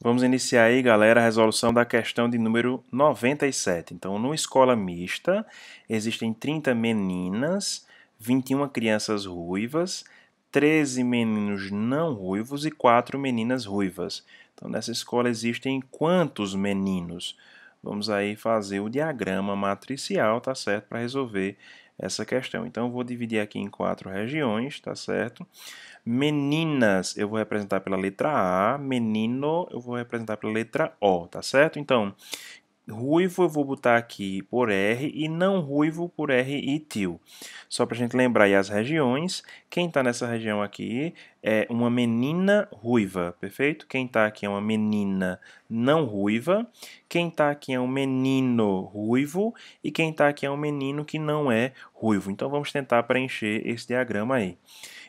Vamos iniciar aí, galera, a resolução da questão de número 97. Então, numa escola mista, existem 30 meninas, 21 crianças ruivas, 13 meninos não ruivos e 4 meninas ruivas. Então, nessa escola existem quantos meninos? Vamos aí fazer o diagrama matricial, tá certo? Para resolver essa questão. Então, eu vou dividir aqui em quatro regiões, tá certo? Meninas eu vou representar pela letra A, menino eu vou representar pela letra O, tá certo? Então, ruivo eu vou botar aqui por R e não ruivo por R e til. Só para a gente lembrar aí as regiões, quem está nessa região aqui é uma menina ruiva, perfeito? Quem está aqui é uma menina não ruiva, quem está aqui é um menino ruivo e quem está aqui é um menino que não é ruivo. Então vamos tentar preencher esse diagrama aí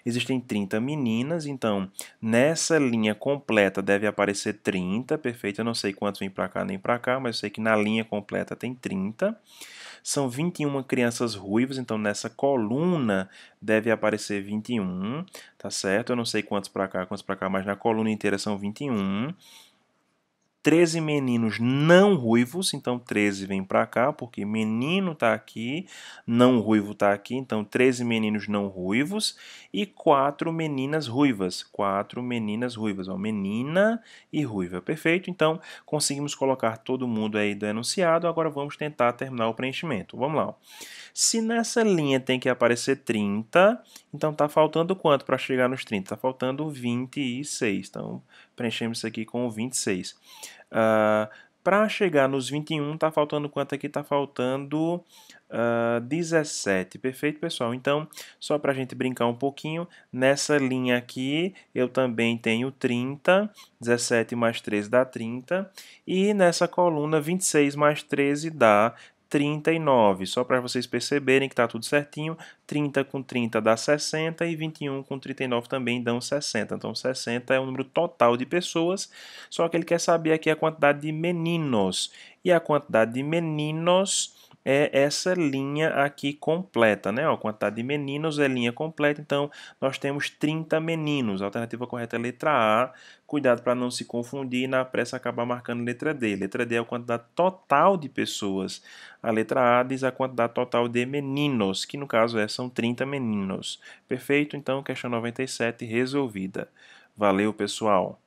existem 30 meninas, então nessa linha completa deve aparecer 30, perfeito? Eu não sei quantos vêm para cá nem para cá, mas eu sei que na linha completa tem 30. São 21 crianças ruivas, então nessa coluna deve aparecer 21, tá certo? Eu não sei quantos para cá, quantos para cá, mas na coluna inteira são 21. 13 meninos não ruivos, então 13 vem para cá, porque menino está aqui, não ruivo está aqui, então 13 meninos não ruivos e quatro meninas ruivas, quatro meninas ruivas, ó, menina e ruiva, perfeito? Então conseguimos colocar todo mundo aí do enunciado, agora vamos tentar terminar o preenchimento. Vamos lá. Ó. Se nessa linha tem que aparecer 30, então está faltando quanto para chegar nos 30? Está faltando 26. Então preenchemos isso aqui com 26. Uh, para chegar nos 21, está faltando quanto aqui? Está faltando uh, ah, 17. Perfeito, pessoal? Então, só para a gente brincar um pouquinho, nessa linha aqui eu também tenho 30. 17 mais 13 dá 30. E nessa coluna, 26 mais 13 dá 39. Só para vocês perceberem que está tudo certinho, 30 com 30 dá 60 e 21 com 39 também dão 60. Então 60 é o número total de pessoas, só que ele quer saber aqui a quantidade de meninos. E a quantidade de meninos é essa linha aqui completa, né? Ó, a quantidade de meninos é linha completa, então nós temos 30 meninos. A alternativa correta é letra A. Cuidado para não se confundir e na pressa acabar marcando letra D. Letra D é a quantidade total de pessoas. A letra A diz a quantidade total de meninos, que no caso é, são 30 meninos. Perfeito? Então, questão 97 resolvida. Valeu, pessoal!